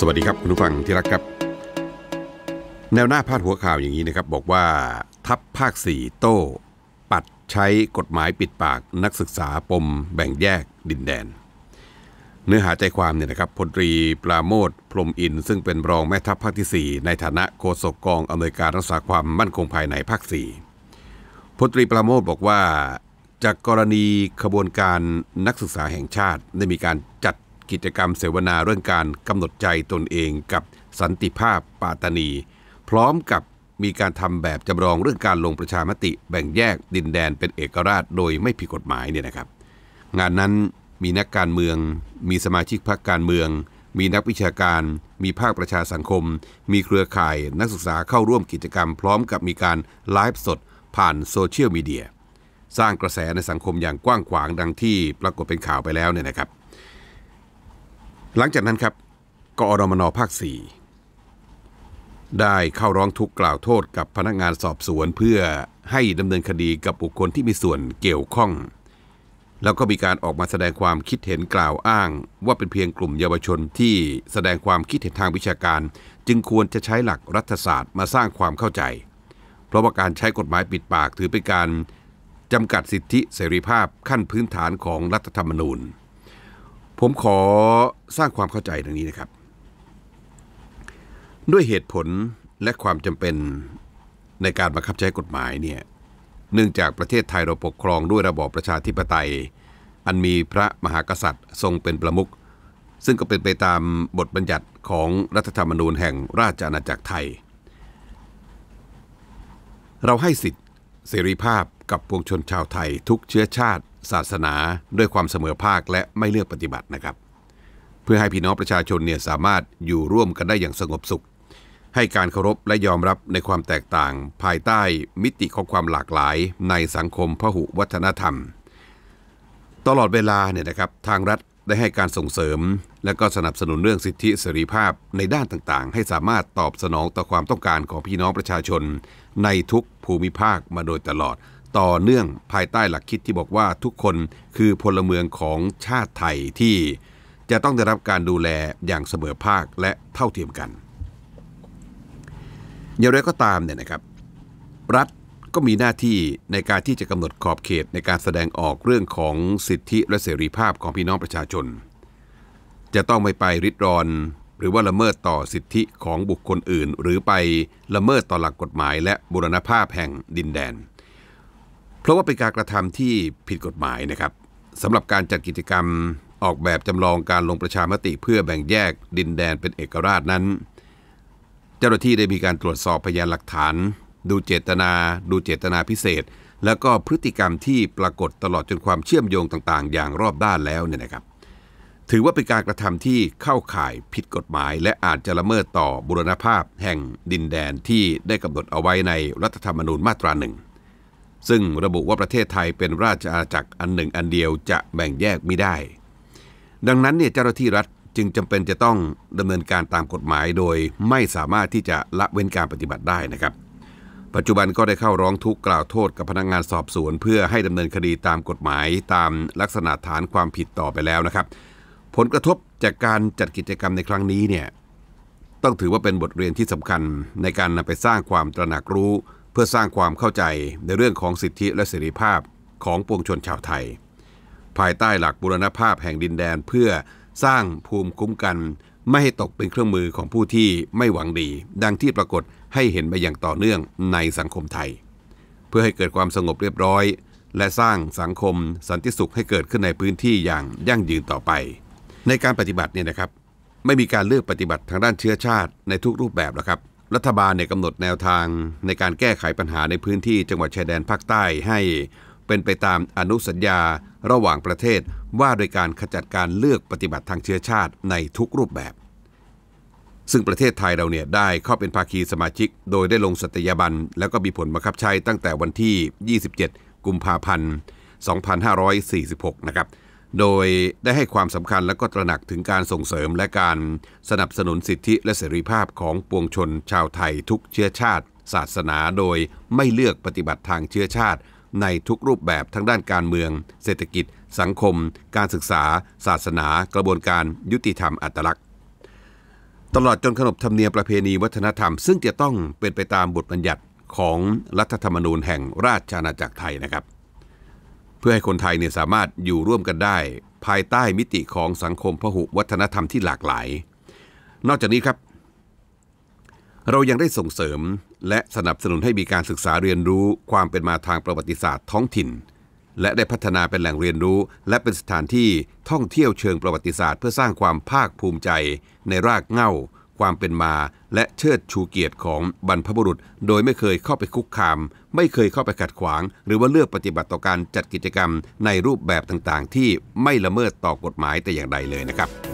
สวัสดีครับ คุณผู้ฟังที่รักครับ แนวหน้าพาดหัวข่าวอย่างนี้นะครับบอกว่า ทัพภาคสี่โต้ ปัดใช้กฎหมายปิดปากนักศึกษาปมแบ่งแยกดินแดน เนื้อหาใจความเนี่ยนะครับพลตรีปราโมทพรมอินซึ่งเป็นรองแม่ทัพภาคที่ 4 ในฐานะโฆษกกองอเมริการรักษาความมั่นคงภายในภาค 4พลตรีปราโมทบอกว่า จากกรณีขบวนการนักศึกษาแห่งชาติได้มีการจัดกิจกรรมเสวนาเรื่องการกำหนดใจตนเองกับสันติภาพปาตานี พร้อมกับมีการทำแบบจำลองเรื่องการลงประชามติ แบ่งแยกดินแดนเป็นเอกราชโดยไม่ผิดกฎหมายเนี่ยนะครับ งานนั้นมีนักการเมือง มีสมาชิกพรรคการเมือง มีนักวิชาการ มีภาคประชาสังคม มีเครือข่ายนักศึกษาเข้าร่วมกิจกรรม พร้อมกับมีการไลฟ์สดผ่านโซเชียลมีเดียสร้างกระแสในสังคมอย่างกว้างขวางดังที่ปรากฏเป็นข่าวไปแล้วเนี่ยนะครับหลังจากนั้นครับกอรมนภาคสี่ได้เข้าร้องทุกข์กล่าวโทษกับพนักงานสอบสวนเพื่อให้ดำเนินคดีกับบุคคลที่มีส่วนเกี่ยวข้อง แล้วก็มีการออกมาแสดงความคิดเห็นกล่าวอ้าง ว่าเป็นเพียงกลุ่มเยาวชนที่แสดงความคิดเห็นทางวิชาการ จึงควรจะใช้หลักรัฐศาสตร์มาสร้างความเข้าใจ เพราะว่าการใช้กฎหมายปิดปากถือเป็นการจำกัดสิทธิเสรีภาพขั้นพื้นฐานของรัฐธรรมนูญผมขอสร้างความเข้าใจตรงนี้นะครับ ด้วยเหตุผลและความจำเป็นในการบังคับใช้กฎหมายเนี่ยเนื่องจากประเทศไทยเราปกครองด้วยระบอบประชาธิปไตย อันมีพระมหากษัตริย์ทรงเป็นประมุขซึ่งก็เป็นไปตามบทบัญญัติของรัฐธรรมนูญแห่งราชอาณาจักรไทย เราให้สิทธิเสรีภาพกับปวงชนชาวไทยทุกเชื้อชาติ ศาสนา ด้วยความเสมอภาคและไม่เลือกปฏิบัตินะครับ เพื่อให้พี่น้องประชาชนเนี่ยสามารถอยู่ร่วมกันได้อย่างสงบสุข ให้การเคารพและยอมรับในความแตกต่าง ภายใต้มิติของความหลากหลาย ในสังคมพหุวัฒนธรรม ตลอดเวลาเนี่ยนะครับทางรัฐได้ให้การส่งเสริม และก็สนับสนุนเรื่องสิทธิเสรีภาพในด้านต่างๆ ให้สามารถตอบสนองต่อความต้องการของพี่น้องประชาชน ในทุกภูมิภาคมาโดยตลอดต่อเนื่องภายใต้หลักคิดที่บอกว่าทุกคนคือพลเมืองของชาติไทยที่จะต้องได้รับการดูแลอย่างเสมอภาคและเท่าเทียมกันอย่างไรก็ตามเนี่ยนะครับ รัฐก็มีหน้าที่ในการที่จะกำหนดขอบเขตในการแสดงออกเรื่องของสิทธิและเสรีภาพของพี่น้องประชาชน จะต้องไม่ไปริดรอนหรือว่าละเมิดต่อสิทธิของบุคคลอื่น หรือไปละเมิดต่อหลักกฎหมายและบุรณภาพแห่งดินแดนเพราะว่าเป็นการกระทำที่ผิดกฎหมายนะครับสำหรับการจัดกิจกรรมออกแบบจำลองการลงประชามติเพื่อแบ่งแยกดินแดนเป็นเอกราชนั้น เจ้าหน้าที่ได้มีการตรวจสอบพยานหลักฐาน ดูเจตนา ดูเจตนาพิเศษ แล้วก็พฤติกรรมที่ปรากฏตลอดจนความเชื่อมโยงต่างๆ อย่างรอบด้านแล้วเนี่ยนะครับถือว่าเป็นการกระทำที่เข้าข่ายผิดกฎหมาย และอาจจะละเมิดต่อบุรณภาพแห่งดินแดนที่ได้กำหนดเอาไว้ในรัฐธรรมนูญมาตราหนึ่งซึ่งระบุว่าประเทศไทยเป็นราชอาณาจักรอันหนึ่งอันเดียวจะแบ่งแยกไม่ได้ ดังนั้นเนี่ยเจ้าหน้าที่รัฐจึงจำเป็นจะต้องดำเนินการตามกฎหมายโดยไม่สามารถที่จะละเว้นการปฏิบัติได้นะครับ ปัจจุบันก็ได้เข้าร้องทุกข์กล่าวโทษกับพนักงงานสอบสวนเพื่อให้ดำเนินคดีตามกฎหมายตามลักษณะฐานความผิดต่อไปแล้วนะครับ ผลกระทบจากการจัดกิจกรรมในครั้งนี้เนี่ยต้องถือว่าเป็นบทเรียนที่สำคัญในการนำไปสร้างความตระหนักรู้พื่อสร้างความเข้าใจในเรื่องของสิทธิและเสรีภาพของปวงชนชาวไทย ภายใต้หลักบุรณภาพแห่งดินแดนเพื่อสร้างภูมิคุ้มกัน ไม่ให้ตกเป็นเครื่องมือของผู้ที่ไม่หวังดี ดังที่ปรากฏให้เห็นมาอย่างต่อเนื่องในสังคมไทย เพื่อให้เกิดความสงบเรียบร้อย และสร้างสังคมสันติสุขให้เกิดขึ้นในพื้นที่อย่างยั่งยืนต่อไป ในการปฏิบัติเนี่ยนะครับ ไม่มีการเลือกปฏิบัติทางด้านเชื้อชาติในทุกรูปแบบหรอกครับรัฐบาลเนี่ยกำหนดแนวทางในการแก้ไขปัญหาในพื้นที่จังหวัดชายแดนภาคใต้ให้เป็นไปตามอนุสัญญาระหว่างประเทศว่าโดยการขจัดการเลือกปฏิบัติทางเชื้อชาติในทุกรูปแบบ ซึ่งประเทศไทยเราเนี่ยได้เข้าเป็นภาคีสมาชิก โดยได้ลงสัตยาบัน แล้วก็มีผลบังคับใช้ตั้งแต่วันที่ 27 กุมภาพันธ์ 2546 นะครับโดยได้ให้ความสำคัญและก็ตระหนักถึงการส่งเสริมและการสนับสนุนสิทธิและเสรีภาพของปวงชนชาวไทยทุกเชื้อชาติ ศาสนาโดยไม่เลือกปฏิบัติทางเชื้อชาติ ในทุกรูปแบบทั้งด้านการเมือง เศรษฐกิจ สังคม การศึกษา ศาสนา กระบวนการยุติธรรมอัตลักษณ์ตลอดจนขนบธรรมเนียมประเพณีวัฒนธรรม ซึ่งจะต้องเป็นไปตามบทบัญญัติของรัฐธรรมนูญแห่งราชอาณาจักรไทยนะครับพื่อให้คนไทยเนี่ยสามารถอยู่ร่วมกันได้ ภายใต้มิติของสังคมพหุวัฒนธรรมที่หลากหลาย นอกจากนี้ครับ เรายังได้ส่งเสริมและสนับสนุนให้มีการศึกษาเรียนรู้ความเป็นมาทางประวัติศาสตร์ท้องถิ่น และได้พัฒนาเป็นแหล่งเรียนรู้ และเป็นสถานที่ท่องเที่ยวเชิงประวัติศาสตร์ เพื่อสร้างความภาคภูมิใจในรากเหง้าความเป็นมาและเชิดชูเกียรติของบรรพบุรุษโดยไม่เคยเข้าไปคุกคามไม่เคยเข้าไปขัดขวาง หรือว่าเลือกปฏิบัติต่อการจัดกิจกรรมในรูปแบบต่างๆ ที่ไม่ละเมิดต่อกฎหมายแต่อย่างใดเลยนะครับ